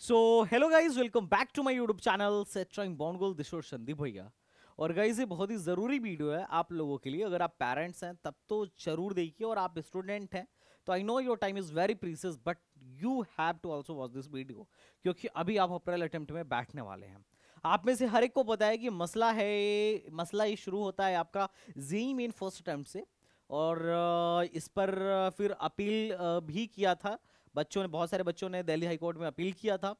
so hello guys welcome back to my YouTube channel सेट ट्राइंग बॉन्ड गोल दिशोर संदीप भैया और गाइज ये बहुत ही ज़रूरी वीडियो है आप लोगों के लिए अगर आप पेरेंट्स हैं तब तो जरूर देखिए और आप स्टूडेंट हैं तो I know your time is very precious but you have to also watch this video क्योंकि अभी आप अप्रैल अटैम्प्ट में बैठने वाले हैं आप में से हर एक को पता है कि मसला है मसला ये शुरू होता है आपका जी मेन फर्स्ट अटैम्प्ट से और इस पर फिर अपील भी किया था बच्चों ने बहुत सारे बच्चों ने दिल्ली हाई कोर्ट में अपील किया था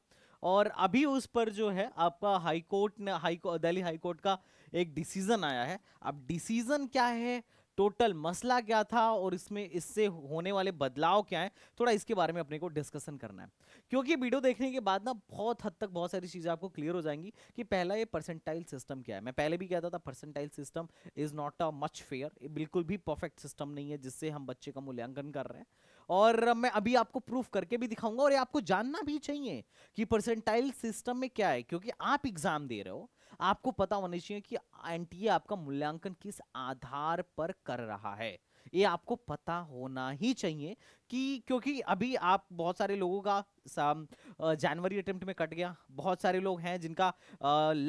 और अभी उस पर जो है आपका हाई कोर्ट ने हाई दिल्ली हाई कोर्ट का एक डिसीजन आया है अब डिसीजन क्या है टोटल मसला क्या था और इसमें इससे होने वाले बदलाव क्या है थोड़ा इसके बारे में अपने को डिस्कशन करना है क्योंकि वीडियो देखने के बाद ना बहुत हद तक बहुत सारी चीज़ें आपको क्लियर हो जाएंगी कि पहला ये परसेंटाइल सिस्टम क्या है मैं पहले भी कहता था percentile system is not a much fair बिल्कुल भी परफेक्ट सिस्टम नहीं है जिससे हम बच्चे का मूल्यांकन कर रहे हैं और मैं अभी आपको प्रूफ करके भी दिखाऊंगा और ये आपको जानना भी चाहिए कि परसेंटाइल सिस्टम में क्या है क्योंकि आप एग्जाम दे रहे हो आपको पता होना चाहिए कि एनटीए आपका मूल्यांकन किस आधार पर कर रहा है ये आपको पता होना ही चाहिए कि क्योंकि अभी आप बहुत सारे लोगों का जनवरी अटेम्प्ट में कट गया बहुत सारे लोग हैं जिनका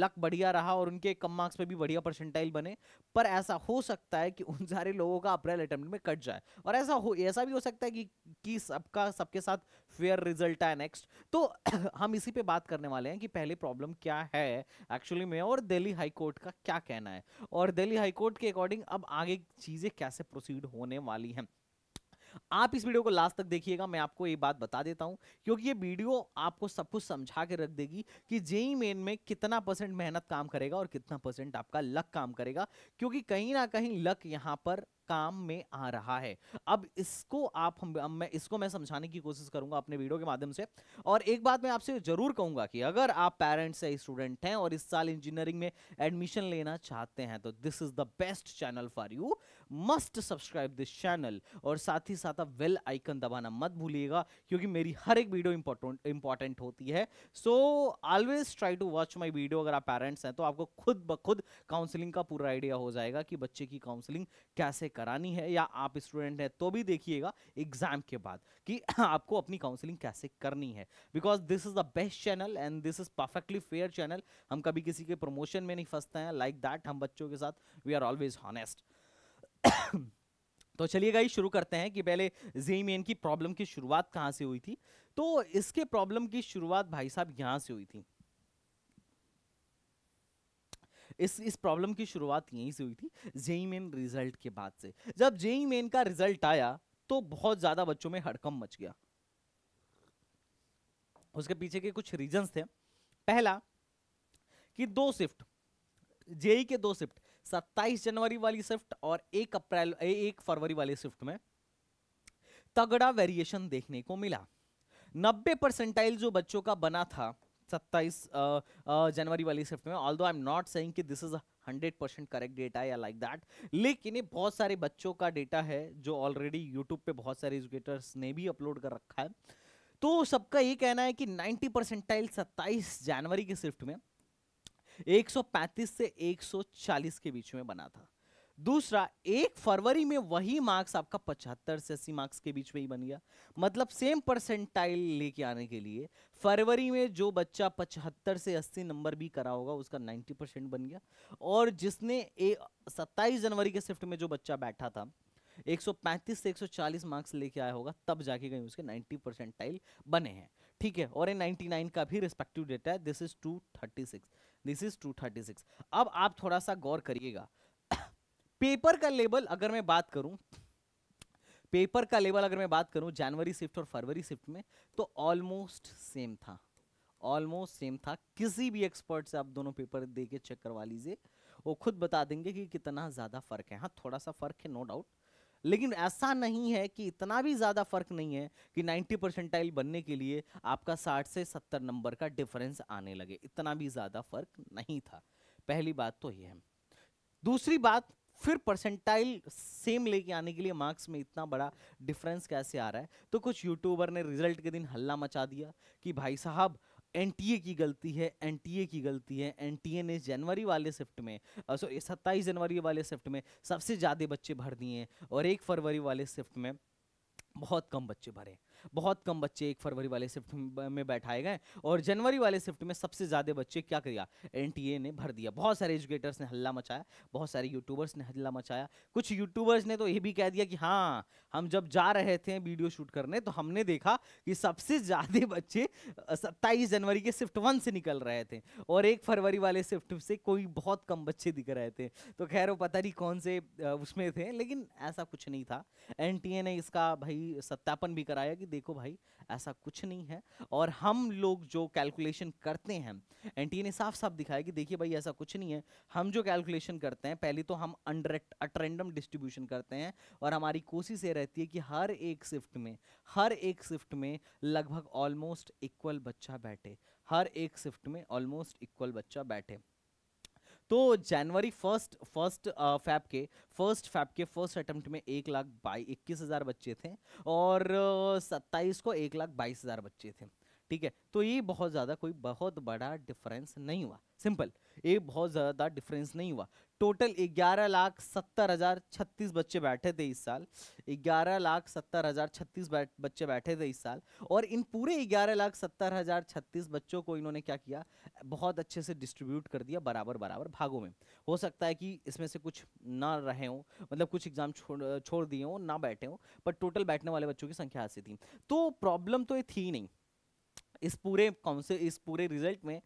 लक बढ़िया रहा और उनके कम मार्क्स पे भी बढ़िया परसेंटाइल बने पर ऐसा हो सकता है कि उन सारे लोगों का अप्रैल अटेम्प्ट में कट जाए और ऐसा हो ऐसा भी हो सकता है कि कि सबका सबके साथ फेयर रिजल्ट आए नेक्स्ट तो हम इसी पे बात करने वाले हैं कि पहले प्रॉब्लम क्या है एक्चुअली में और दिल्ली हाईकोर्ट का क्या कहना है और दिल्ली हाईकोर्ट के अकॉर्डिंग अब आगे चीज़ें कैसे प्रोसीड होने वाली हैं आप इस वीडियो को लास्ट तक देखिएगा मैं आपको ये बात बता देता हूँ क्योंकि ये वीडियो आपको सब कुछ समझा के रख देगी कि जेई मेन में कितना परसेंट मेहनत काम करेगा और कितना परसेंट आपका लक काम करेगा क्योंकि कहीं ना कहीं लक यहाँ पर काम में आ रहा है अब इसको आप हम मैं इसको मैं समझाने की कोशिश करूंगा अपने वीडियो के माध्यम से और एक बात मैं आपसे जरूर कहूंगा कि अगर आप पेरेंट्स या स्टूडेंट हैं और इस साल इंजीनियरिंग में एडमिशन लेना चाहते हैं तो this is the best channel for you must subscribe this channel और साथ ही साथ आप वेल आइकन दबाना मत भूलिएगा क्योंकि मेरी हर एक वीडियो इंपॉर्टेंट इंपॉर्टेंट होती है so always try to watch my video अगर आप पेरेंट्स हैं तो आपको खुद ब खुद काउंसिलिंग का पूरा आइडिया हो जाएगा कि बच्चे की काउंसिलिंग कैसे कर करानी है या आप स्टूडेंट हैं तो भी देखिएगा एग्जाम के बाद कि आपको अपनी काउंसलिंग कैसे करनी है because this is the best channel and this is perfectly fair channel हम कभी किसी के प्रमोशन में नहीं फंसते हैं लाइक like दैट हम बच्चों के साथ वी आर ऑलवेज हॉनेस्ट तो चलिए गाइस शुरू करते हैं कि पहले जेई मेन की प्रॉब्लम की शुरुआत कहाँ से हुई थी तो इसके प्रॉब्लम की शुरुआत भाई साहब यहाँ से हुई थी इस इस प्रॉब्लम की शुरुआत यहीं से हुई थी जेई मेन रिजल्ट के बाद से जब जेई मेन का रिजल्ट आया तो बहुत ज़्यादा बच्चों में हड़कम मच गया उसके पीछे के कुछ रीजंस थे पहला कि दो शिफ्ट जेई के दो शिफ्ट 27 जनवरी वाली शिफ्ट और एक अप्रैल एक फरवरी वाली शिफ्ट में तगड़ा वेरिएशन देखने को मिला 90 परसेंटाइल जो बच्चों का बना था सत्ताईस जनवरी वाली शिफ्ट में although I am not saying कि this is hundred percent correct data या लाइक दैट लेकिन ये बहुत सारे बच्चों का डेटा है जो ऑलरेडी यूट्यूब पे बहुत सारे एजुकेटर्स ने भी अपलोड कर रखा है तो सबका ये कहना है कि 90 परसेंटाइल 27 जनवरी के शिफ्ट में 135 से 140 के बीच में बना था दूसरा एक फरवरी में वही मार्क्स आपका पचहत्तर से अस्सी मार्क्स के बीच में ही बन गया मतलब सेम परसेंटाइल लेके आने के लिए फरवरी में जो बच्चा पचहत्तर से अस्सी नंबर भी करा होगा उसका नाइन्टी परसेंट बन गया और जिसने सत्ताईस जनवरी के शिफ्ट में जो बच्चा बैठा था 135 से 140 मार्क्स लेके आया होगा तब जाके कहीं उसके 90 परसेंटाइल बने हैं ठीक है और ये 99 का भी रिस्पेक्टिव डेटा है दिस इज 236 दिस इज 236 अब आप थोड़ा सा गौर करिएगा पेपर का लेवल अगर मैं बात करूं पेपर का लेवल अगर मैं बात करूं जनवरी शिफ्ट और फरवरी शिफ्ट में तो ऑलमोस्ट सेम था ऑलमोस्ट सेम था किसी भी एक्सपर्ट से आप दोनों पेपर दे के चेक करवा लीजिए वो खुद बता देंगे कि कितना ज़्यादा फ़र्क है हाँ थोड़ा सा फ़र्क है नो डाउट लेकिन ऐसा नहीं है कि इतना भी ज़्यादा फ़र्क नहीं है कि 90 परसेंटाइल बनने के लिए आपका 60 से 70 नंबर का डिफरेंस आने लगे इतना भी ज़्यादा फ़र्क नहीं था पहली बात तो ये है दूसरी बात फिर परसेंटाइल सेम लेके आने के लिए मार्क्स में इतना बड़ा डिफरेंस कैसे आ रहा है तो कुछ यूट्यूबर ने रिजल्ट के दिन हल्ला मचा दिया कि भाई साहब एन की गलती है एन की गलती है एन ने जनवरी वाले शिफ्ट में सॉरी सत्ताईस जनवरी वाले शिफ्ट में सबसे ज़्यादा बच्चे भर दिए और एक फरवरी वाले शिफ्ट में बहुत कम बच्चे भरे बहुत कम बच्चे एक फरवरी वाले शिफ्ट में बैठाए गए और जनवरी वाले शिफ्ट में सबसे ज़्यादा बच्चे क्या किया एन ने भर दिया बहुत सारे एजुकेटर्स ने हल्ला मचाया बहुत सारे यूट्यूबर्स ने हल्ला मचाया कुछ यूट्यूबर्स ने तो ये भी कह दिया कि हाँ हम जब जा रहे थे वीडियो शूट करने तो हमने देखा कि सबसे ज़्यादा बच्चे सत्ताईस जनवरी के शिफ्ट वन से निकल रहे थे और एक फरवरी वाले शिफ्ट से कोई बहुत कम बच्चे दिख रहे थे तो खैर वो पता नहीं कौन से उसमें थे लेकिन ऐसा कुछ नहीं था एन ने इसका भाई सत्यापन भी कराया कि देखो भाई ऐसा कुछ नहीं है और हम लोग जो कैलकुलेशन करते हैं एनटीए ने साफ साफ दिखाया कि देखिए भाई ऐसा कुछ नहीं है हम जो कैलकुलेशन करते हैं पहले तो हम अंडर अट्रेंडम डिस्ट्रीब्यूशन करते हैं और हमारी कोशिश ये रहती है कि हर एक शिफ्ट में हर एक शिफ्ट में लगभग ऑलमोस्ट इक्वल बच्चा बैठे हर एक शिफ्ट में ऑलमोस्ट इक्वल बच्चा बैठे तो जनवरी फर्स्ट फर्स्ट फैब के फर्स्ट फैब के फर्स्ट अटेम्प्ट में एक लाख बाई इक्कीस हज़ार बच्चे थे और सत्ताईस को एक लाख बाईस हज़ार बच्चे थे ठीक है तो ये बहुत ज़्यादा कोई बहुत बड़ा डिफरेंस नहीं हुआ सिंपल ये बहुत ज़्यादा डिफरेंस नहीं हुआ टोटल ग्यारह लाख सत्तर हज़ार छत्तीस बच्चे बैठे थे इस साल ग्यारह लाख सत्तर हज़ार छत्तीस बच्चे बैठे थे इस साल और इन पूरे ग्यारह लाख सत्तर हज़ार छत्तीस बच्चों को इन्होंने क्या किया बहुत अच्छे से डिस्ट्रीब्यूट कर दिया बराबर बराबर भागों में हो सकता है कि इसमें से कुछ ना रहे हों मतलब कुछ एग्ज़ाम छोड़ छोड़ दिए हों ना बैठे हों पर टोटल बैठने वाले बच्चों की संख्या ऐसी थी तो प्रॉब्लम तो ये थी नहीं इस पूरे काउंसिल इस पूरे रिजल्ट में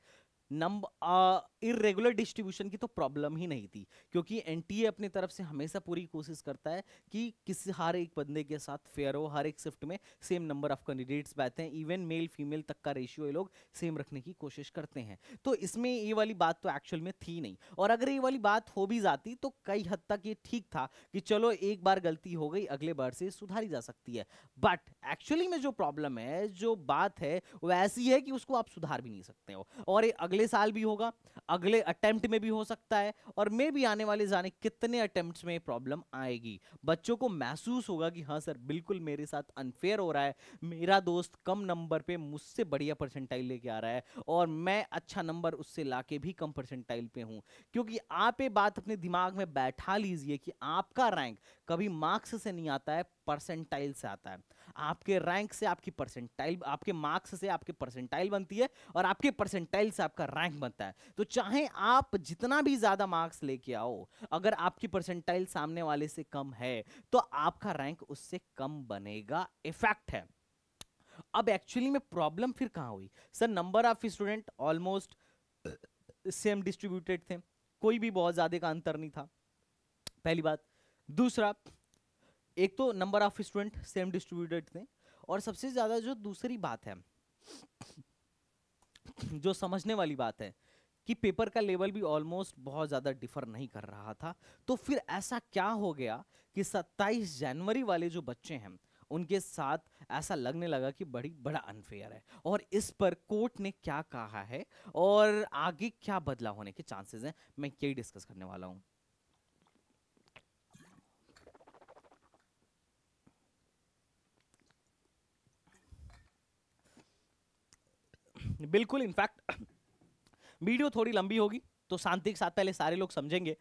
नंबर इरेगुलर डिस्ट्रीब्यूशन की तो प्रॉब्लम ही नहीं थी क्योंकि एन अपनी तरफ से हमेशा पूरी कोशिश करता है कि किसी हर एक बंदे के साथ फेयर हो हर एक शिफ्ट में सेम नंबर ऑफ कैंडिडेट्स बैठते हैं इवन मेल फीमेल तक का रेशियो ये लोग सेम रखने की कोशिश करते हैं तो इसमें ये वाली बात तो एक्चुअल में थी नहीं और अगर ये वाली बात हो भी जाती तो कई हद तक ये ठीक था कि चलो एक बार गलती हो गई अगले बार से सुधारी जा सकती है बट एक्चुअली में जो प्रॉब्लम है जो बात है वो ऐसी है कि उसको आप सुधार भी नहीं सकते हो और ये अगले अगले साल भी होगा अगले अटेम्प्ट में भी हो सकता है और मे भी आने वाले जाने कितने अटेम्प्ट में प्रॉब्लम आएगी बच्चों को महसूस होगा कि हाँ सर बिल्कुल मेरे साथ अनफेयर हो रहा है मेरा दोस्त कम नंबर पे मुझसे बढ़िया परसेंटाइल लेके आ रहा है और मैं अच्छा नंबर उससे ला भी कम परसेंटाइल पे हूँ क्योंकि आप ये बात अपने दिमाग में बैठा लीजिए कि आपका रैंक कभी मार्क्स से नहीं आता है परसेंटाइल से आता है आपके रैंक से आपकी परसेंटाइल आपके मार्क्स से आपके परसेंटाइल बनती है और आपके परसेंटाइल से आपका रैंक बनता है तो चाहे आप जितना भी ज़्यादा मार्क्स लेके आओ अगर आपकी परसेंटाइल सामने वाले से कम है तो आपका रैंक उससे कम बनेगा इफेक्ट है अब एक्चुअली में प्रॉब्लम फिर कहाँ हुई sir number of student almost same distributed थे कोई भी बहुत ज़्यादा का अंतर नहीं था पहली बात दूसरा एक तो number of student same distributed थे और सबसे ज़्यादा जो दूसरी बात है जो समझने वाली बात है कि पेपर का लेवल भी ऑलमोस्ट बहुत ज़्यादा डिफर नहीं कर रहा था तो फिर ऐसा क्या हो गया कि 27 जनवरी वाले जो बच्चे हैं उनके साथ ऐसा लगने लगा कि बड़ी बड़ा अनफेयर है और इस पर कोर्ट ने क्या कहा है और आगे क्या बदलाव होने के चांसेस हैं मैं यही डिस्कस करने वाला हूँ बिल्कुल इनफैक्ट वीडियो थोड़ी लंबी होगी तो शांति के साथ पहले सारे लोग समझेंगे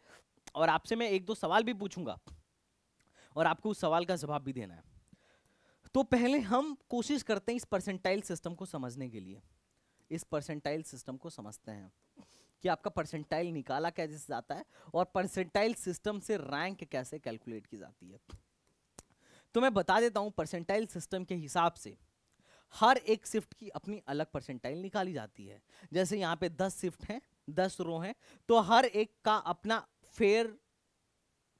और आपसे मैं एक दो सवाल भी पूछूंगा और आपको उस सवाल का जवाब भी देना है तो पहले हम कोशिश करते हैं इस परसेंटाइल सिस्टम को समझने के लिए इस परसेंटाइल सिस्टम को समझते हैं कि आपका परसेंटाइल निकाला कैसे जाता है और परसेंटाइल सिस्टम से रैंक कैसे कैलकुलेट की जाती है तो मैं बता देता हूँ परसेंटाइल सिस्टम के हिसाब से हर एक शिफ्ट की अपनी अलग परसेंटाइल निकाली जाती है जैसे यहाँ पे दस शिफ्ट हैं दस रो हैं तो हर एक का अपना फेयर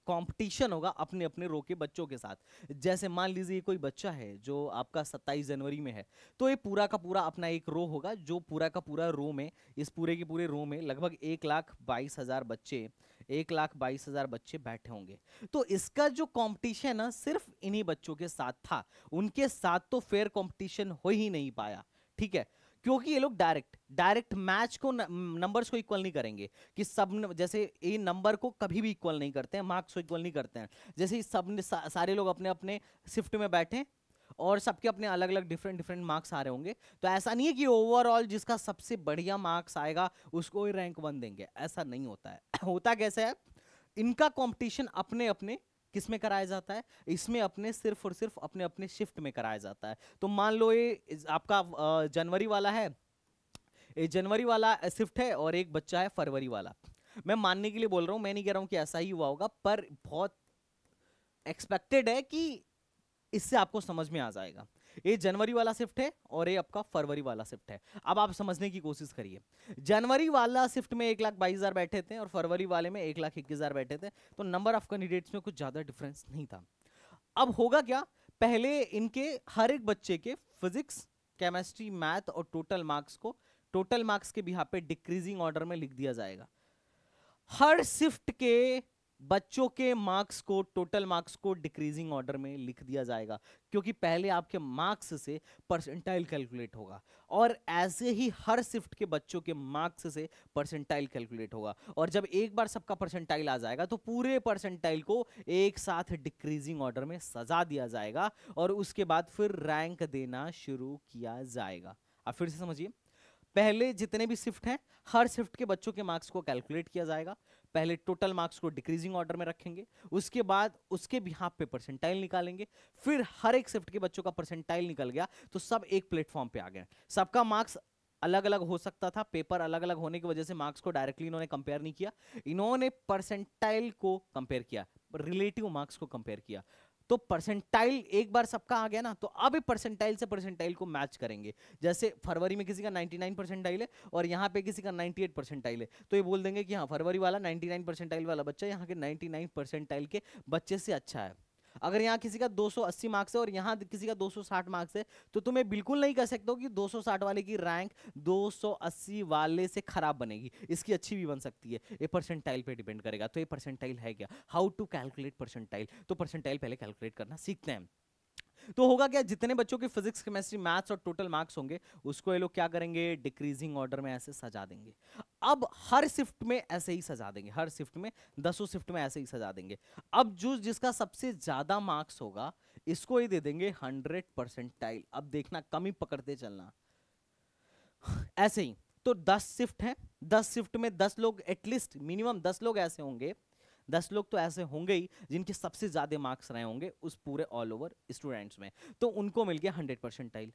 कंपटीशन होगा अपने अपने रो के बच्चों के साथ जैसे मान लीजिए कोई बच्चा है जो आपका 27 जनवरी में है तो ये पूरा का पूरा अपना एक रो होगा जो पूरा का पूरा रो में इस पूरे के पूरे रो में लगभग एक लाख बाईस हज़ार बच्चे एक लाख बाईस हजार बच्चे बैठे होंगे तो इसका जो कंपटीशन है सिर्फ इन्हीं बच्चों के साथ था उनके साथ तो फेयर कंपटीशन हो ही नहीं पाया ठीक है क्योंकि ये लोग डायरेक्ट डायरेक्ट मैच को नंबर्स को इक्वल नहीं करेंगे कि सब न, जैसे ये नंबर को कभी भी इक्वल नहीं करते हैं मार्क्स को इक्वल नहीं करते हैं जैसे सब सा, सारे लोग अपने अपने शिफ्ट में बैठे और सबके अपने अलग अलग डिफरेंट डिफरेंट मार्क्स आ रहे होंगे तो ऐसा नहीं है कि ओवरऑल जिसका सबसे बढ़िया मार्क्स आएगा उसको ही रैंक वन देंगे ऐसा नहीं होता है होता कैसे है इनका कॉम्पिटिशन अपने अपने किस में कराया जाता है इसमें अपने सिर्फ और सिर्फ अपने अपने शिफ्ट में कराया जाता है तो मान लो ये आपका जनवरी वाला है ये जनवरी वाला शिफ्ट है और एक बच्चा है फरवरी वाला मैं मानने के लिए बोल रहा हूँ मैं नहीं कह रहा हूँ कि ऐसा ही हुआ होगा पर बहुत एक्सपेक्टेड है कि इससे आपको समझ में आ जाएगा ये जनवरी वाला शिफ्ट है और ये आपका फरवरी वाला शिफ्ट है अब आप समझने की कोशिश करिए जनवरी वाला शिफ्ट में एक लाख बाईस हज़ार बैठे थे और फरवरी वाले में एक लाख इक्कीस हज़ार बैठे थे तो नंबर ऑफ कैंडिडेट्स में कुछ ज़्यादा डिफरेंस नहीं था अब होगा क्या पहले इनके हर एक बच्चे के फिजिक्स केमेस्ट्री मैथ और टोटल मार्क्स को टोटल मार्क्स के बिहार पे डिक्रीजिंग ऑर्डर में लिख दिया जाएगा हर शिफ्ट के बच्चों के मार्क्स को टोटल मार्क्स को डिक्रीजिंग ऑर्डर में लिख दिया जाएगा क्योंकि पहले आपके मार्क्स से परसेंटाइल कैलकुलेट होगा और ऐसे ही हर शिफ्ट के बच्चों के मार्क्स से परसेंटाइल कैलकुलेट होगा और जब एक बार सबका परसेंटाइल आ जाएगा तो पूरे परसेंटाइल को एक साथ डिक्रीजिंग ऑर्डर में सजा दिया जाएगा और उसके बाद फिर रैंक देना शुरू किया जाएगा आप फिर से समझिए पहले जितने भी शिफ्ट हैं हर शिफ्ट के बच्चों के मार्क्स को कैलकुलेट किया जाएगा पहले टोटल मार्क्स को डिक्रीजिंग ऑर्डर में रखेंगे उसके बाद उसके हाफ पे परसेंटाइल निकालेंगे फिर हर एक शिफ्ट के बच्चों का परसेंटाइल निकल गया तो सब एक प्लेटफॉर्म पे आ गए सबका मार्क्स अलग अलग हो सकता था पेपर अलग अलग होने की वजह से मार्क्स को डायरेक्टली इन्होंने कंपेयर नहीं किया इन्होंने परसेंटाइल को कंपेयर किया रिलेटिव मार्क्स को कंपेयर किया तो परसेंटाइल एक बार सबका आ गया ना तो अब परसेंटाइल से परसेंटाइल को मैच करेंगे जैसे फरवरी में किसी का 99 परसेंटाइल है और यहाँ पे किसी का 98 परसेंटाइल है तो ये बोल देंगे कि हाँ फरवरी वाला 99 परसेंटाइल वाला बच्चा यहाँ के 99 परसेंटाइल के बच्चे से अच्छा है अगर यहाँ किसी का 280 मार्क्स है और यहाँ किसी का 260 मार्क्स है तो तुम्हें बिल्कुल नहीं कह सकते हो कि 260 वाले की रैंक 280 वाले से खराब बनेगी इसकी अच्छी भी बन सकती है ये परसेंटाइल पे डिपेंड करेगा तो ये परसेंटाइल है क्या हाउ टू कैलकुलेट परसेंटाइल तो परसेंटाइल पहले कैलकुलेट करना सीखते हैं तो होगा क्या जितने बच्चों के फिजिक्स केमिस्ट्री मैथ्स और टोटल मार्क्स होंगे उसको ये लोग क्या करेंगे डिक्रीजिंग ऑर्डर में ऐसे सजा देंगे अब हर शिफ्ट में ऐसे ही सजा देंगे हर शिफ्ट में दसों शिफ्ट में ऐसे ही सजा देंगे अब जो जिसका सबसे ज़्यादा मार्क्स होगा इसको ही दे देंगे हंड्रेड परसेंटाइल अब देखना कम ही पकड़ते चलना ऐसे ही तो दस शिफ्ट है दस शिफ्ट में दस लोग एटलीस्ट मिनिमम दस लोग ऐसे होंगे दस लोग तो ऐसे होंगे ही जिनके सबसे ज़्यादा मार्क्स रहे होंगे उस पूरे ऑल ओवर स्टूडेंट्स में तो उनको मिल गया हंड्रेड परसेंटाइल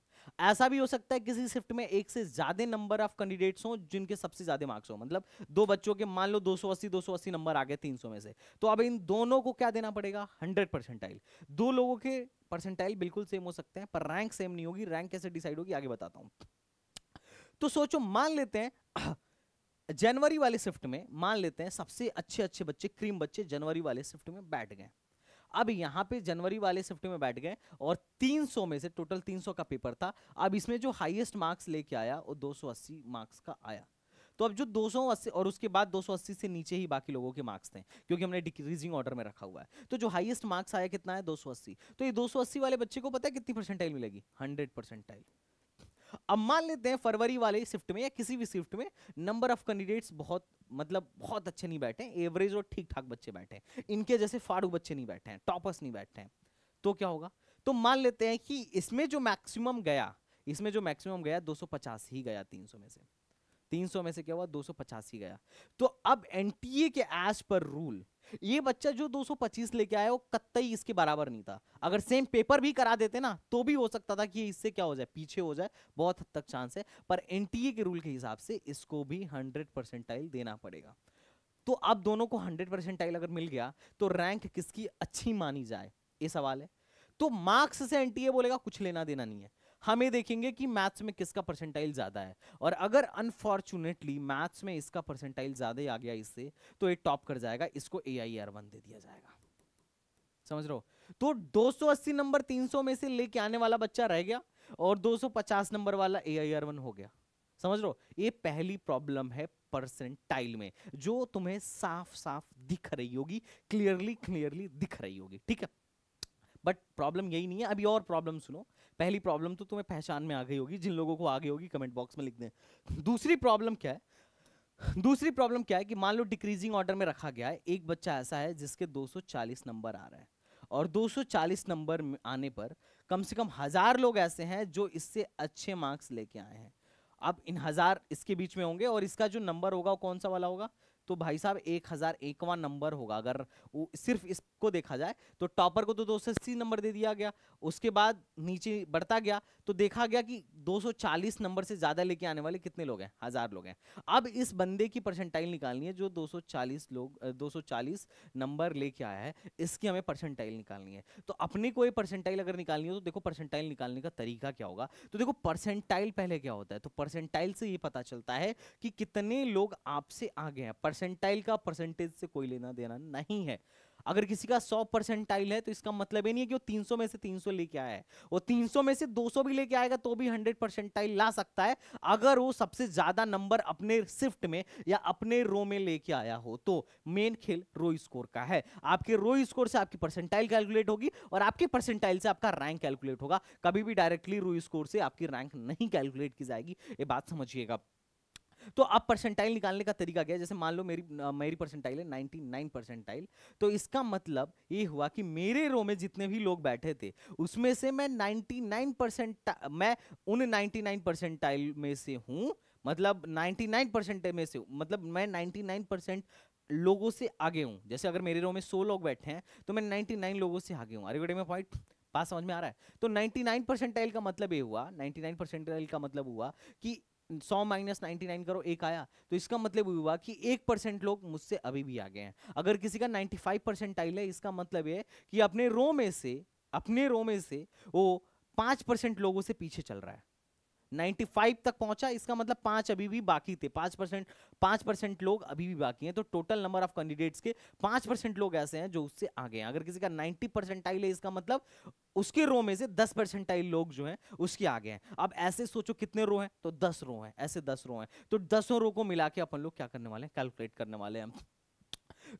ऐसा भी हो सकता है किसी शिफ्ट में एक से ज़्यादा नंबर ऑफ कैंडिडेट्स हों जिनके सबसे ज़्यादा मार्क्स हो मतलब दो बच्चों के मान लो 280 280 नंबर आ गए तीन में से तो अब इन दोनों को क्या देना पड़ेगा हंड्रेड परसेंटाइल दो लोगों के परसेंटाइल बिल्कुल सेम हो सकते हैं पर रैंक सेम नहीं होगी रैंक कैसे डिसाइड होगी आगे बताता हूँ तो सोचो मान लेते हैं जनवरी वाले शिफ्ट में मान लेते हैं सबसे अच्छे अच्छे बच्चे क्रीम बच्चे जनवरी वाले शिफ्ट में बैठ गए अब यहाँ पे जनवरी वाले शिफ्ट में बैठ गए और 300 में से टोटल 300 का पेपर था अब इसमें जो हाईएस्ट मार्क्स लेके आया वो 280 मार्क्स का आया तो अब जो 280 और उसके बाद 280 से नीचे ही बाकी लोगों के मार्क्स थे क्योंकि हमने डिक्रीजिंग ऑर्डर में रखा हुआ है तो जो हाईएस्ट मार्क्स आया कितना है दो तो ये दो वाले बच्चे को पता है कितनी परसेंटाइल मिलेगी हंड्रेड परसेंटाइल अब मान लेते हैं फरवरी वाले शिफ्ट में या किसी भी शिफ्ट में नंबर ऑफ कैंडिडेट्स बहुत मतलब बहुत अच्छे नहीं बैठे एवरेज और ठीक ठाक बच्चे बैठे हैं इनके जैसे फाड़ू बच्चे नहीं बैठे हैं टॉपर्स नहीं बैठे हैं तो क्या होगा तो मान लेते हैं कि इसमें जो मैक्सिमम गया इसमें जो मैक्सिमम गया 250 ही गया 300 में से 300 में से क्या हुआ 250 ही गया तो अब एनटीए के एज पर रूल ये बच्चा जो 225 लेके आया वो कतई इसके बराबर नहीं था अगर सेम पेपर भी करा देते ना तो भी हो सकता था कि इससे क्या हो जाए पीछे हो जाए बहुत हद तक चांस है पर एन के रूल के हिसाब से इसको भी हंड्रेड परसेंटाइल देना पड़ेगा तो आप दोनों को हंड्रेड परसेंटाइल अगर मिल गया तो रैंक किसकी अच्छी मानी जाए ये सवाल है तो मार्क्स से एनटीए बोलेगा कुछ लेना देना नहीं है हम ये देखेंगे कि मैथ्स में किसका परसेंटाइल ज़्यादा है और अगर अनफॉर्चुनेटली मैथ्स में इसका परसेंटाइल ज़्यादा आ गया इससे तो ये टॉप कर जाएगा इसको ए आई आर वन दे दिया जाएगा समझ रहे हो तो 280 नंबर 300 में से लेके आने वाला बच्चा रह गया और 250 नंबर वाला ए आई आर वन हो गया समझ लो ये पहली प्रॉब्लम है परसेंटाइल में जो तुम्हें साफ साफ दिख रही होगी क्लियरली क्लियरली दिख रही होगी ठीक है बट प्रॉब्लम यही नहीं है अभी और प्रॉब्लम सुनो पहली प्रॉब्लम तो तुम्हें पहचान में आ गई होगी जिन लोगों को आ गई होगी कमेंट बॉक्स में लिख दें दूसरी प्रॉब्लम क्या है दूसरी प्रॉब्लम क्या है कि मान लो डिक्रीजिंग ऑर्डर में रखा गया है एक बच्चा ऐसा है जिसके 240 नंबर आ रहा है और 240 नंबर आने पर कम से कम हज़ार लोग ऐसे हैं जो इससे अच्छे मार्क्स लेके आए हैं अब इन हज़ार इसके बीच में होंगे और इसका जो नंबर होगा वो कौन सा वाला होगा तो भाई साहब एक हजार एकवा नंबर होगा अगर वो सिर्फ इसको देखा जाए तो टॉपर को तो दो सौ अस्सी नंबर दे दिया गया उसके बाद नीचे बढ़ता गया तो देखा गया कि 240 नंबर से ज्यादा लेके आने वाले कितने लोग हैं हजार लोग हैं अब इस बंदे की परसेंटाइल निकालनी है जो 240 लोग 240 नंबर लेके आया है इसकी हमें परसेंटाइल निकालनी है तो अपने को ये परसेंटाइल अगर निकालनी हो तो देखो परसेंटाइल निकालने का तरीका क्या होगा तो देखो परसेंटाइल पहले क्या होता है तो परसेंटाइल से ये पता चलता है कि कितने लोग आपसे आगे हैं परसेंटाइल का परसेंटेज से कोई लेना देना नहीं है अगर किसी का सौ परसेंटाइल है तो इसका मतलब ये नहीं है कि वो तीन सौ में से तीन सौ लेके आया है वो तीन सौ में से दो सौ भी लेके आएगा तो भी हंड्रेड परसेंटाइल ला सकता है अगर वो सबसे ज्यादा नंबर अपने शिफ्ट में या अपने रो में लेके आया हो तो मेन खेल रो स्कोर का है आपके रो स्कोर से आपकी परसेंटाइल कैलकुलेट होगी और आपके परसेंटाइल से आपका रैंक कैलकुलेट होगा कभी भी डायरेक्टली रो स्कोर से आपकी रैंक नहीं कैलकुलेट की जाएगी ये बात समझिएगा तो अब परसेंटाइल निकालने का तरीका क्या है जैसे मान लो मेरी मेरी परसेंटाइल है नाइन परसेंटाइल तो इसका मतलब ये हुआ कि मेरे रो में जितने भी लोग बैठे थे उसमें से मैं नाइन्टी नाइन परसेंट मैं उन नाइन्टी नाइन परसेंटाइल में से हूँ मतलब नाइन्टी नाइन परसेंट में से मतलब मैं नाइन्टी नाइन परसेंट लोगों से आगे हूँ जैसे अगर मेरे रो में सौ लोग बैठे हैं तो मैं नाइन्टी नाइन लोगों से आगे हूँ अरे बड़े में पॉइंट बात समझ में आ रहा है तो 99 परसेंटाइल का मतलब ये हुआ 99 परसेंटाइल का मतलब हुआ कि सौ माइनस नाइन्टी नाइन करो एक आया तो इसका मतलब हुआ कि एक परसेंट लोग मुझसे अभी भी गए हैं अगर किसी का नाइन्टी फाइव परसेंट परसेंटाइल है इसका मतलब ये कि अपने रो में से अपने रो में से वो पाँच परसेंट लोगों से पीछे चल रहा है 95 तक पहुंचा इसका मतलब पांच अभी भी बाकी थे पांच परसेंट पांच परसेंट लोग अभी भी बाकी हैं तो टोटल नंबर ऑफ कैंडिडेट्स के पांच परसेंट लोग ऐसे हैं जो उससे आगे हैं अगर किसी का 90 परसेंटाइल है इसका मतलब उसके रो में से 10 परसेंटाइल लोग जो हैं उसके आगे हैं अब ऐसे सोचो कितने रो हैं तो दस रो हैं ऐसे दस रो हैं तो दसों रो को मिला के अपन लोग क्या करने वाले हैं कैलकुलेट करने वाले हैं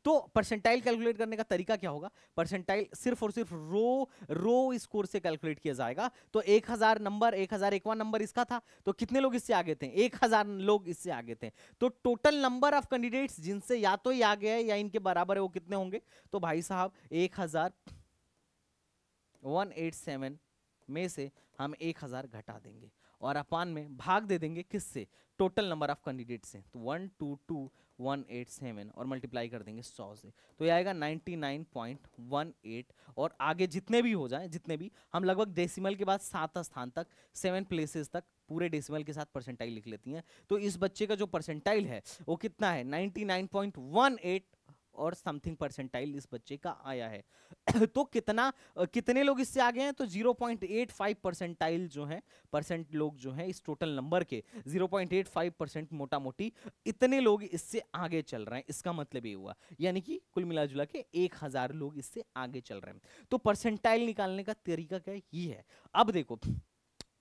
तो परसेंटाइल कैलकुलेट करने का तरीका क्या होगा परसेंटाइल सिर्फ और सिर्फ रो रो स्कोर से कैलकुलेट किया जाएगा तो एक हजार नंबर एक हजार 1001 नंबर इसका था तो कितने लोग इससे आगे थे एक हजार लोग इससे आगे थे तो टोटल नंबर ऑफ कैंडिडेट जिनसे या तो ही आगे है या इनके बराबर है वो कितने होंगे तो भाई साहब एक में से हम एक घटा देंगे और अपान में भाग दे देंगे किससे टोटल नंबर ऑफ कैंडिडेट से तो one two two one eight seven और मल्टीप्लाई कर देंगे सौ से तो ये आएगा ninety nine point one eight और आगे जितने भी हो जाए जितने भी हम लगभग डेसिमल के बाद सात स्थान तक सेवन प्लेसेस तक पूरे डेसिमल के साथ परसेंटाइल लिख लेती हैं तो इस बच्चे का जो परसेंटाइल है वो कितना है ninety nine point one eight और समथिंग परसेंटाइल इस बच्चे का आया है तो कितना कितने लोग इससे आगे हैं तो 0.85 परसेंटाइल जो है परसेंट लोग जो है इस टोटल नंबर के 0.85 परसेंट मोटा मोटी इतने लोग इससे आगे चल रहे हैं इसका मतलब ये हुआ यानी कि कुल मिला जुला के एक हजार लोग इससे आगे चल रहे हैं तो परसेंटाइल निकालने का तरीका क्या ही है अब देखो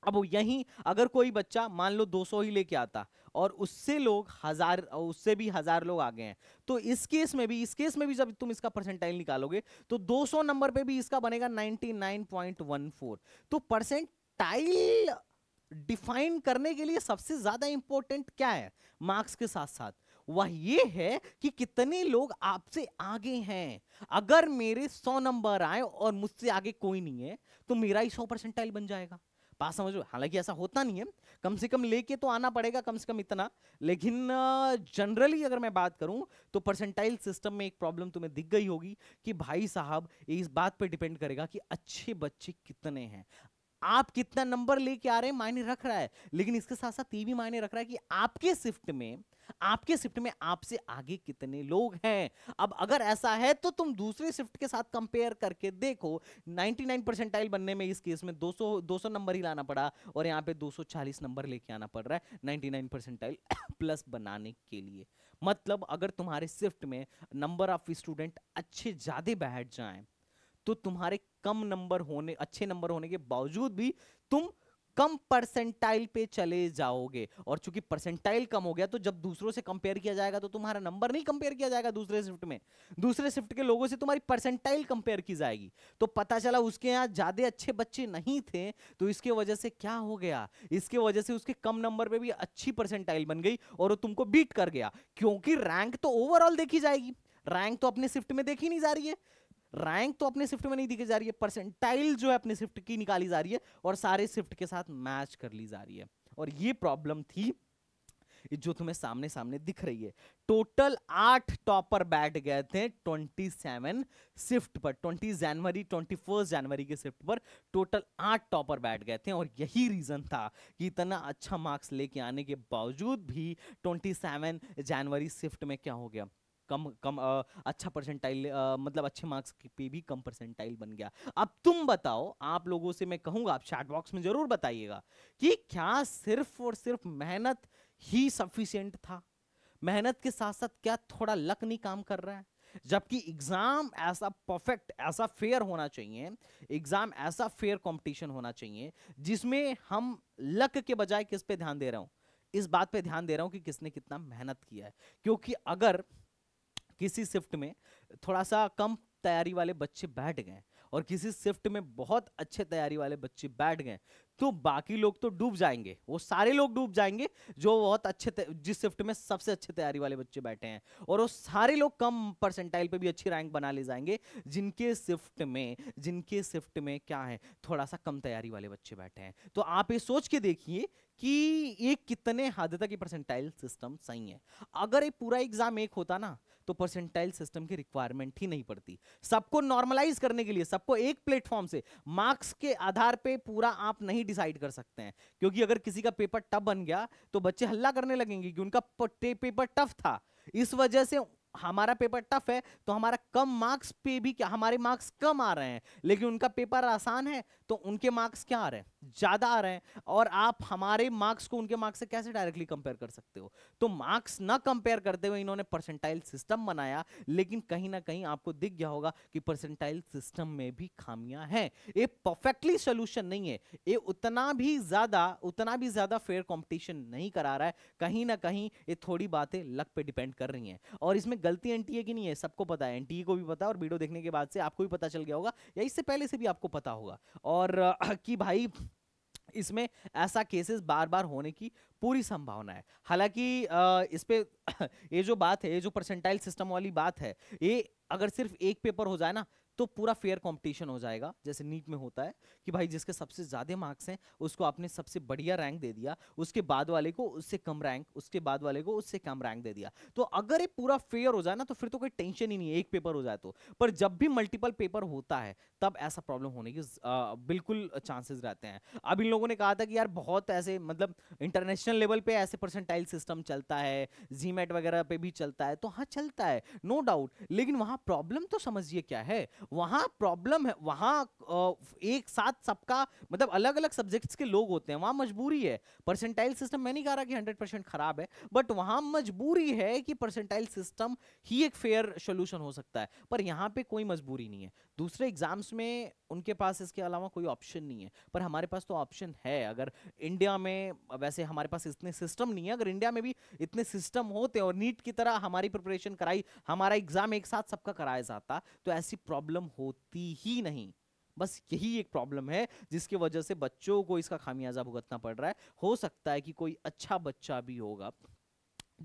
अब यही अगर कोई बच्चा मान लो 200 ही लेके आता और उससे लोग हज़ार उससे भी हज़ार लोग आगे हैं तो इस केस में भी इस केस में भी जब तुम इसका परसेंटाइल निकालोगे तो 200 नंबर पे भी इसका बनेगा 99.14 तो परसेंटाइल डिफाइन करने के लिए सबसे ज़्यादा इंपॉर्टेंट क्या है मार्क्स के साथ साथ वह ये है कि कितने लोग आपसे आगे हैं अगर मेरे सौ नंबर आए और मुझसे आगे कोई नहीं है तो मेरा ही सौ परसेंटाइल बन जाएगा बात समझो हालांकि ऐसा होता नहीं है कम से कम लेके तो आना पड़ेगा कम से कम इतना लेकिन जनरली अगर मैं बात करूं तो परसेंटाइल सिस्टम में एक प्रॉब्लम तुम्हें दिख गई होगी कि भाई साहब इस बात पर डिपेंड करेगा कि अच्छे बच्चे कितने हैं आप कितना नंबर लेके आ रहे हैं मायने रख रहा है लेकिन इसके साथ साथ ये भी मायने रख रहा है कि आपके शिफ्ट में आपके शिफ्ट में आपसे आगे कितने लोग हैं अब अगर ऐसा है तो तुम दूसरे शिफ्ट के साथ कंपेयर करके देखो 99 परसेंटाइल बनने में इस केस में 200 200 नंबर ही लाना पड़ा और यहाँ पे 240 नंबर लेके आना पड़ रहा है 99 परसेंटाइल प्लस बनाने के लिए मतलब अगर तुम्हारे शिफ्ट में नंबर ऑफ स्टूडेंट अच्छे ज़्यादा बैठ जाएं तो तुम्हारे कम नंबर होने अच्छे नंबर होने के बावजूद भी तुम कम परसेंटाइल पे चले जाओगे और चूंकि परसेंटाइल कम हो गया तो जब दूसरों से कंपेयर किया जाएगा तो तुम्हारा नंबर नहीं कंपेयर किया जाएगा दूसरे शिफ्ट में दूसरे शिफ्ट के लोगों से तुम्हारी परसेंटाइल कंपेयर की जाएगी तो पता चला उसके यहाँ ज़्यादा अच्छे बच्चे नहीं थे तो इसके वजह से क्या हो गया इसके वजह से उसके कम नंबर पर भी अच्छी परसेंटाइल बन गई और वो तुमको बीट कर गया क्योंकि रैंक तो ओवरऑल देखी जाएगी रैंक तो अपने शिफ्ट में देखी नहीं जा रही है रैंक तो अपने शिफ्ट में नहीं दिखी जा रही है परसेंटाइल जो है अपने शिफ्ट की निकाली जा रही है और सारे शिफ्ट के साथ मैच कर ली जा रही है और ये प्रॉब्लम थी जो तुम्हें सामने सामने दिख रही है टोटल आठ टॉपर बैठ गए थे 27 शिफ्ट पर 20 जनवरी 21 जनवरी के शिफ्ट पर टोटल आठ टॉपर बैठ गए थे और यही रीजन था कि इतना अच्छा मार्क्स लेके आने के बावजूद भी 27 जनवरी शिफ्ट में क्या हो गया कम कम आ, अच्छा परसेंटाइल मतलब अच्छे मार्क्स पे भी कम परसेंटाइल बन गया अब तुम बताओ आप लोगों से मैं कहूँगा आप शार्ट बॉक्स में ज़रूर बताइएगा कि क्या सिर्फ और सिर्फ मेहनत ही सफिशियंट था मेहनत के साथ साथ क्या थोड़ा लक नहीं काम कर रहा है जबकि एग्जाम ऐसा परफेक्ट ऐसा फेयर होना चाहिए एग्जाम ऐसा फेयर कंपटीशन होना चाहिए जिसमें हम लक के बजाय किस पे ध्यान दे रहा हूं इस बात पे ध्यान दे रहा हूं कि किसने कितना मेहनत किया है क्योंकि अगर किसी शिफ्ट में थोड़ा सा कम तैयारी वाले बच्चे बैठ गए और किसी शिफ्ट में बहुत अच्छे तैयारी वाले बच्चे बैठ गए तो बाकी लोग तो डूब जाएंगे वो सारे लोग डूब जाएंगे जो बहुत अच्छे जिस शिफ्ट में सबसे अच्छे तैयारी वाले बच्चे बैठे हैं और वो सारे लोग कम परसेंटाइल पे भी अच्छी रैंक बना ले जाएंगे जिनके शिफ्ट में जिनके शिफ्ट में क्या है थोड़ा सा कम तैयारी वाले बच्चे बैठे हैं तो आप ये सोच के देखिए कि ये कितने हद तक की परसेंटाइल सिस्टम सही है अगर ये पूरा एग्जाम एक होता ना तो परसेंटाइल सिस्टम की रिक्वायरमेंट ही नहीं पड़ती सबको नॉर्मलाइज करने के लिए सबको एक प्लेटफॉर्म से मार्क्स के आधार पे पूरा आप नहीं डिसाइड कर सकते हैं क्योंकि अगर किसी का पेपर टफ बन गया तो बच्चे हल्ला करने लगेंगे कि उनका पेपर टफ था इस वजह से हमारा पेपर टफ है तो हमारा कम मार्क्स पे भी क्या हमारे मार्क्स कम आ रहे हैं लेकिन उनका पेपर आसान है तो उनके मार्क्स क्या आ रहे हैं ज़्यादा आ रहे हैं और आप हमारे मार्क्स को उनके मार्क्स से कैसे डायरेक्टली कंपेयर कर सकते हो तो मार्क्स ना कंपेयर करते हुए इन्होंने परसेंटाइल सिस्टम बनाया लेकिन कहीं ना कहीं आपको दिख गया होगा कि परसेंटाइल सिस्टम में भी खामियां हैं ये परफेक्टली सोल्यूशन नहीं है ये उतना भी ज़्यादा उतना भी ज़्यादा फेयर कॉम्पिटिशन नहीं करा रहा है कहीं ना कहीं ये थोड़ी बातें लक पे डिपेंड कर रही है और इसमें गलती एनटीए की नहीं है सबको पता है एनटीए को भी पता है और वीडियो देखने के बाद से आपको भी पता चल गया होगा या इससे पहले से भी आपको पता होगा और कि भाई इसमें ऐसा केसेस बार बार होने की पूरी संभावना है हालांकि इस पर ये जो बात है ये जो परसेंटाइल सिस्टम वाली बात है ये अगर सिर्फ एक पेपर हो जाए ना तो पूरा फेयर कंपटीशन हो जाएगा जैसे नीट में होता है कि भाई जिसके सबसे ज़्यादा मार्क्स हैं उसको आपने सबसे बढ़िया रैंक दे दिया उसके बाद वाले को उससे कम रैंक उसके बाद वाले को उससे कम रैंक दे दिया तो अगर ये पूरा फेयर हो जाए ना तो फिर तो कोई टेंशन ही नहीं है एक पेपर हो जाए तो पर जब भी मल्टीपल पेपर होता है तब ऐसा प्रॉब्लम होने की बिल्कुल चांसेस रहते हैं अब इन लोगों ने कहा था कि यार बहुत ऐसे मतलब इंटरनेशनल लेवल पर ऐसे परसेंटाइल सिस्टम चलता है जीमेट वगैरह पर भी चलता है तो हाँ चलता है नो डाउट लेकिन वहाँ प्रॉब्लम तो समझिए क्या है वहाँ प्रॉब्लम है वहाँ एक साथ सबका मतलब अलग अलग सब्जेक्ट्स के लोग होते हैं वहाँ मजबूरी है परसेंटाइल सिस्टम मैं नहीं कह रहा कि हंड्रेड परसेंट खराब है बट वहाँ मजबूरी है कि परसेंटाइल सिस्टम ही एक फेयर सोल्यूशन हो सकता है पर यहाँ पे कोई मजबूरी नहीं है दूसरे एग्जाम्स में उनके पास इसके अलावा कोई ऑप्शन नहीं है पर हमारे पास तो ऑप्शन है अगर इंडिया में वैसे हमारे पास इतने सिस्टम नहीं है अगर इंडिया में भी इतने सिस्टम होते और नीट की तरह हमारी प्रिपरेशन कराई हमारा एग्जाम एक साथ सबका कराया जाता तो ऐसी प्रॉब्लम होती ही नहीं बस यही एक प्रॉब्लम है जिसकी वजह से बच्चों को इसका खामियाजा भुगतना पड़ रहा है हो सकता है कि कोई अच्छा बच्चा भी होगा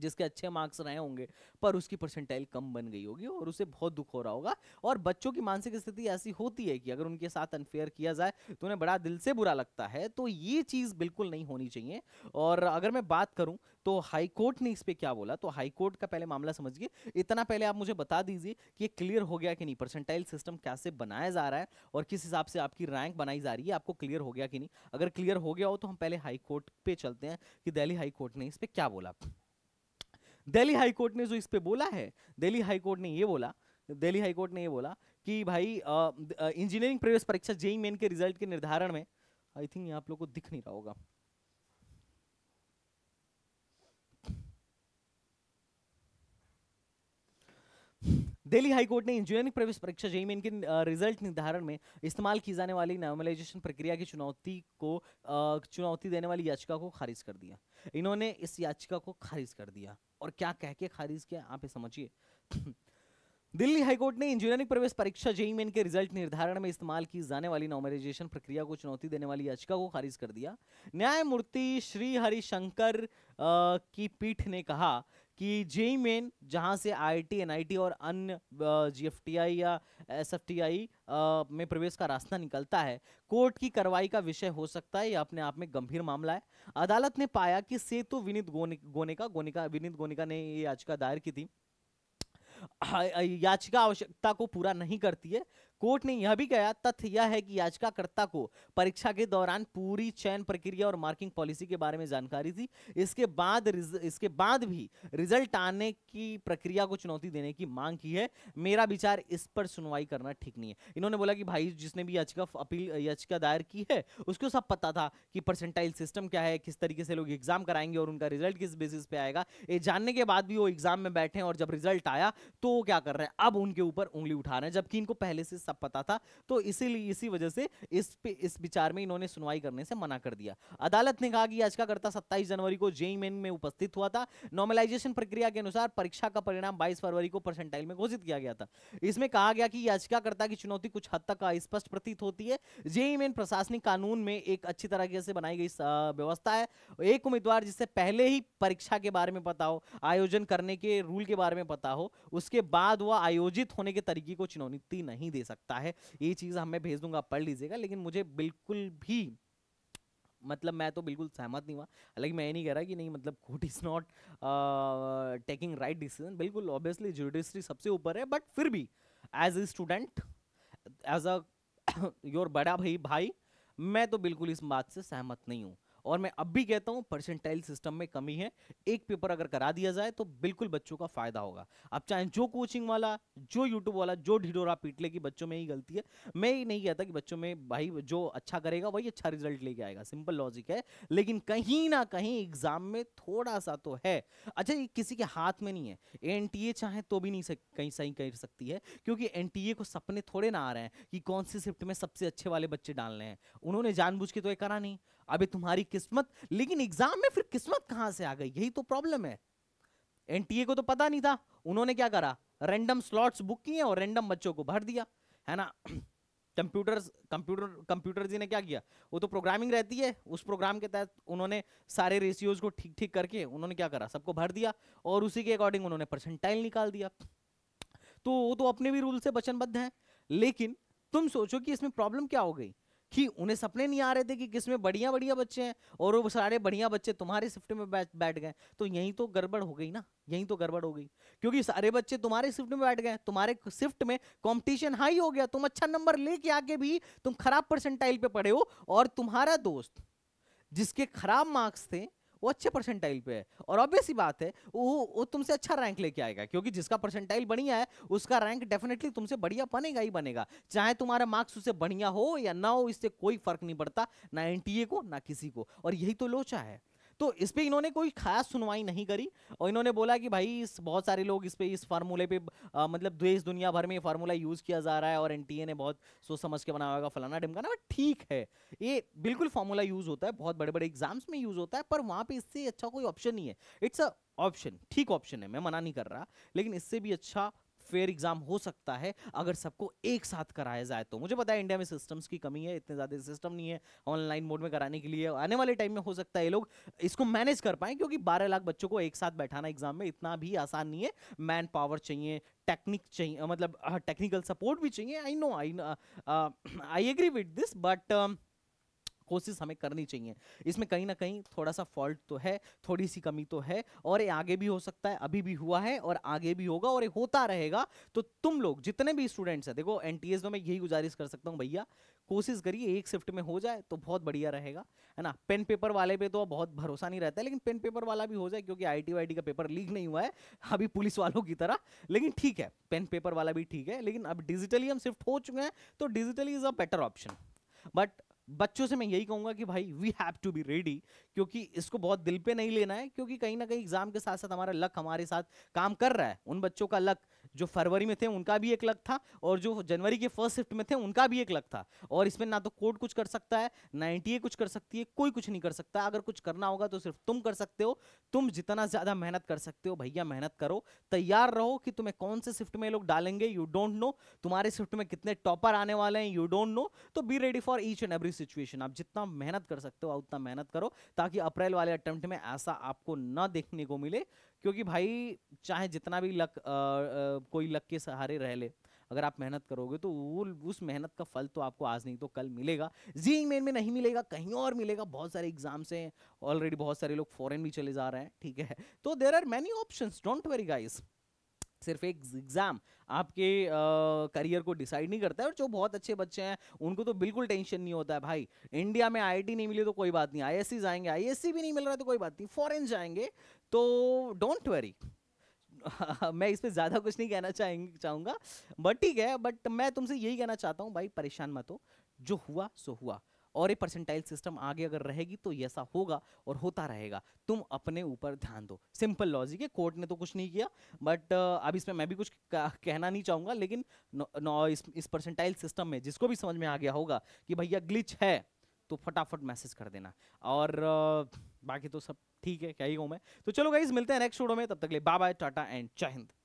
जिसके अच्छे मार्क्स रहे होंगे पर उसकी परसेंटाइल कम बन गई होगी और उसे बहुत दुख हो रहा होगा और बच्चों की मानसिक स्थिति ऐसी होती है कि अगर उनके साथ अनफेयर किया जाए तो उन्हें बड़ा दिल से बुरा लगता है तो ये चीज़ बिल्कुल नहीं होनी चाहिए और अगर मैं बात करूँ तो हाईकोर्ट ने इस पर क्या बोला तो हाईकोर्ट का पहले मामला समझिए इतना पहले आप मुझे बता दीजिए कि ये क्लियर हो गया कि नहीं परसेंटाइल सिस्टम कैसे बनाया जा रहा है और किस हिसाब से आपकी रैंक बनाई जा रही है आपको क्लियर हो गया कि नहीं अगर क्लियर हो गया हो तो हम पहले हाईकोर्ट पे चलते हैं कि दिल्ली हाईकोर्ट ने इस पर क्या बोला दिल्ली हाई कोर्ट ने जो इस पे बोला है दिल्ली हाई कोर्ट ने ये बोला दिल्ली हाई कोर्ट ने ये बोला कि भाई इंजीनियरिंग प्रवेश परीक्षा जेई मेन के रिजल्ट के निर्धारण में आई थिंक आप लोग को दिख नहीं रहा होगा दिल्ली हाई कोर्ट ने इंजीनियरिंग प्रवेश परीक्षा जेई में इनके रिजल्ट निर्धारण में इस्तेमाल की जाने वाली नॉर्मलाइजेशन प्रक्रिया की चुनौती को चुनौती देने वाली याचिका को खारिज कर दिया इन्होंने इस याचिका को खारिज कर दिया और क्या कह के खारिज किया आप समझिए दिल्ली हाईकोर्ट ने इंजीनियरिंग प्रवेश परीक्षा जेई मेन के रिजल्ट निर्धारण में इस्तेमाल की जाने वाली नॉर्मलाइजेशन प्रक्रिया को चुनौती देने वाली याचिका को खारिज कर दिया न्यायमूर्ति श्री हरिशंकर की पीठ ने कहा कि जेई मेन जहाँ से आईआईटी एनआईटी और अन्य जीएफटीआई या एसएफटीआई में प्रवेश का रास्ता निकलता है कोर्ट की कार्रवाई का विषय हो सकता है यह अपने आप में गंभीर मामला है अदालत ने पाया कि से तो विनीत गोने, गोनेका गोनिका विनीत गोनिका ने ये याचिका दायर की थी याचिका आवश्यकता को पूरा नहीं करती है कोर्ट ने यह भी कहा तथ्य यह है कि याचिकाकर्ता को परीक्षा के दौरान पूरी चयन प्रक्रिया और मार्किंग पॉलिसी के बारे में जानकारी थी इसके बाद इसके बाद भी रिजल्ट आने की प्रक्रिया को चुनौती देने की मांग की है मेरा विचार इस पर सुनवाई करना ठीक नहीं है इन्होंने बोला कि भाई जिसने भी याचिका अपील याचिका दायर की है उसको सब पता था कि परसेंटाइल सिस्टम क्या है किस तरीके से लोग एग्जाम कराएंगे और उनका रिजल्ट किस बेसिस पे आएगा ये जानने के बाद भी वो एग्जाम में बैठे और जब रिजल्ट आया तो क्या कर रहे हैं अब उनके ऊपर उंगली उठा रहे हैं जबकि इनको पहले से सब सब पता था तो इसीलिए इसी वजह से इस पे इस विचार में इन्होंने सुनवाई करने से मना कर दिया अदालत ने कहा कि याचिकाकर्ता सत्ताईस जनवरी को जेई मेन में उपस्थित हुआ था नॉर्मलाइजेशन प्रक्रिया के अनुसार परीक्षा का परिणाम बाईस फरवरी को परसेंटाइल में घोषित किया गया था इसमें कहा गया कि याचिकाकर्ता की चुनौती कुछ हद तक स्पष्ट प्रतीत होती है जेई मेन प्रशासनिक कानून में एक अच्छी तरह से बनाई गई व्यवस्था है एक उम्मीदवार जिससे पहले ही परीक्षा के बारे में पता हो आयोजन करने के रूल के बारे में पता हो उसके बाद वह आयोजित होने के तरीके को चुनौती नहीं दे सकता सकता है ये चीज़ हमें भेज दूंगा पढ़ लीजिएगा लेकिन मुझे बिल्कुल भी मतलब मैं तो बिल्कुल सहमत नहीं हुआ हालांकि मैं ये नहीं कह रहा कि नहीं मतलब court is not taking right decision बिल्कुल ऑब्वियसली जुडिशरी सबसे ऊपर है बट फिर भी as a student as a your बड़ा भाई भाई मैं तो बिल्कुल इस बात से सहमत नहीं हूँ और मैं अब भी कहता हूँ परसेंटाइल सिस्टम में कमी है एक पेपर अगर करा दिया जाए तो बिल्कुल बच्चों का फायदा होगा अब चाहे जो कोचिंग वाला जो यूट्यूब वाला जो ढिडोरा पीट ले की बच्चों में ही गलती है मैं ये नहीं कहता कि बच्चों में भाई जो अच्छा करेगा वही अच्छा रिजल्ट लेके आएगा सिंपल लॉजिक है लेकिन कहीं ना कहीं एग्जाम में थोड़ा सा तो है अच्छा ये किसी के हाथ में नहीं है एन चाहे तो भी नहीं कहीं सही कर सकती है क्योंकि एन को सपने थोड़े ना आ रहे हैं कि कौन सी शिफ्ट में सबसे अच्छे वाले बच्चे डालने हैं उन्होंने जानबूझ के तो ये करा नहीं अभी तुम्हारी किस्मत लेकिन एग्जाम में फिर किस्मत कहां से आ गई यही तो प्रॉब्लम है एनटीए को तो पता नहीं था उन्होंने क्या करा रैंडम स्लॉट्स बुक किए और रैंडम बच्चों को भर दिया है ना कंप्यूटर कंप्यूटर कंप्यूटर जी ने क्या किया वो तो प्रोग्रामिंग रहती है उस प्रोग्राम के तहत उन्होंने सारे रेशियोज को ठीक ठीक करके उन्होंने क्या करा सबको भर दिया और उसी के अकॉर्डिंग उन्होंने परसेंटाइल निकाल दिया तो वो तो अपने भी रूल से वचनबद्ध हैं लेकिन तुम सोचो कि इसमें प्रॉब्लम क्या हो गई कि उन्हें सपने नहीं आ रहे थे कि किस में बढ़िया बढ़िया बच्चे हैं और वो सारे बढ़िया बच्चे तुम्हारे शिफ्ट में बैठ बैठ गए तो यहीं तो गड़बड़ हो गई ना यहीं तो गड़बड़ हो गई क्योंकि सारे बच्चे तुम्हारे शिफ्ट में बैठ गए तुम्हारे शिफ्ट में कंपटीशन हाई हो गया तुम अच्छा नंबर लेके आके भी तुम खराब परसेंटाइल पे पढ़े हो और तुम्हारा दोस्त जिसके खराब मार्क्स थे वो अच्छे परसेंटाइल पे है और ऑब्वियस ही बात है वो वो तुमसे अच्छा रैंक लेके आएगा क्योंकि जिसका परसेंटाइल बढ़िया है उसका रैंक डेफिनेटली तुमसे बढ़िया बनेगा ही बनेगा चाहे तुम्हारा मार्क्स उससे बढ़िया हो या ना हो इससे कोई फर्क नहीं पड़ता ना एन को ना किसी को और यही तो लोचा है तो इस पर इन्होंने कोई खास सुनवाई नहीं करी और इन्होंने बोला कि भाई इस बहुत सारे लोग इस पर इस फार्मूले पे आ, मतलब देश दुनिया भर में फार्मूला यूज़ किया जा रहा है और एन ने बहुत सोच समझ के बनाया होगा फलाना ढिमकाना बट ठीक है ये बिल्कुल फार्मूला यूज़ होता है बहुत बड़े बड़े एग्जाम्स में यूज़ होता है पर वहाँ पर इससे अच्छा कोई ऑप्शन नहीं है इट्स अ ऑप्शन ठीक ऑप्शन है मैं मना नहीं कर रहा लेकिन इससे भी अच्छा फेयर एग्जाम हो सकता है अगर सबको एक साथ कराया जाए तो मुझे पता है इंडिया में सिस्टम्स की कमी है इतने ज़्यादा सिस्टम नहीं है ऑनलाइन मोड में कराने के लिए आने वाले टाइम में हो सकता है ये लोग इसको मैनेज कर पाए क्योंकि बारह लाख बच्चों को एक साथ बैठाना एग्जाम में इतना भी आसान नहीं है मैन पावर चाहिए टेक्निक चाहिए मतलब टेक्निकल हाँ, सपोर्ट भी चाहिए I know I I agree with this but कोशिश हमें करनी चाहिए इसमें कहीं ना कहीं थोड़ा सा फॉल्ट तो है थोड़ी सी कमी तो है और ये आगे भी हो सकता है अभी भी हुआ है और आगे भी होगा और ये होता रहेगा तो तुम लोग जितने भी स्टूडेंट्स हैं देखो एन में मैं यही गुजारिश कर सकता हूँ भैया कोशिश करिए एक शिफ्ट में हो जाए तो बहुत बढ़िया रहेगा है ना पेन पेपर वाले पे तो बहुत भरोसा नहीं रहता है लेकिन पेन पेपर वाला भी हो जाए क्योंकि आई टी का पेपर लीक नहीं हुआ है अभी पुलिस वालों की तरह लेकिन ठीक है पेन पेपर वाला भी ठीक है लेकिन अब डिजिटली हम शिफ्ट हो चुके हैं तो digitally is a better option but बच्चों से मैं यही कहूंगा कि भाई we have to be ready क्योंकि इसको बहुत दिल पे नहीं लेना है क्योंकि कहीं ना कहीं एग्जाम के साथ साथ हमारा लक हमारे साथ काम कर रहा है उन बच्चों का लक जो फरवरी में थे उनका भी एक लग था और जो जनवरी के फर्स्ट शिफ्ट में थे उनका भी एक लग था और इसमें ना तो कोर्ट कुछ कर सकता है ना एनटीए कुछ कर सकती है कोई कुछ नहीं कर सकता अगर कुछ करना होगा तो सिर्फ तुम कर सकते हो तुम जितना ज़्यादा मेहनत कर सकते हो भैया मेहनत करो तैयार रहो कि तुम्हें कौन से शिफ्ट में लोग डालेंगे यू डोंट नो तुम्हारे शिफ्ट में कितने टॉपर आने वाले हैं यू डोंट नो तो be ready for each and every situation आप जितना मेहनत कर सकते हो उतना मेहनत करो ताकि अप्रैल वाले अटेम्प्ट में ऐसा आपको ना देखने को मिले क्योंकि भाई चाहे जितना भी लक आ, आ, कोई लक के सहारे रह ले अगर आप मेहनत करोगे तो वो उस मेहनत का फल तो आपको आज नहीं तो कल मिलेगा जी मेन में नहीं मिलेगा कहीं और मिलेगा बहुत सारे एग्जाम्स हैं ऑलरेडी बहुत सारे लोग फॉरेन भी चले जा रहे हैं ठीक है तो there are many option don't worry guys सिर्फ एक एग्ज़ाम आपके करियर को डिसाइड नहीं करता है और जो बहुत अच्छे बच्चे हैं उनको तो बिल्कुल टेंशन नहीं होता है भाई इंडिया में आई नहीं मिली तो कोई बात नहीं आई जाएंगे आई भी नहीं मिल रहा तो कोई बात नहीं फॉरन जाएंगे तो डोंट वरी मैं इस पर ज़्यादा कुछ नहीं कहना चाहेंगे चाहूँगा बट ठीक है बट मैं तुमसे यही कहना चाहता हूँ भाई परेशान मत हो जो हुआ सो हुआ और ये परसेंटाइल सिस्टम आगे अगर रहेगी तो ऐसा होगा और होता रहेगा तुम अपने ऊपर ध्यान दो सिंपल लॉजिक है कोर्ट ने तो कुछ नहीं किया बट अब इसमें मैं भी कुछ कहना नहीं चाहूँगा लेकिन इस, इस परसेंटाइल सिस्टम में जिसको भी समझ में आ गया होगा कि भैया ग्लिच है तो फटाफट मैसेज कर देना और बाकी तो सब ठीक है क्या ही हूँ मैं तो चलो गाइज मिलते हैं नेक्स्ट शोडो में तब तक ले बाय बाय टाटा एंड जय हिंद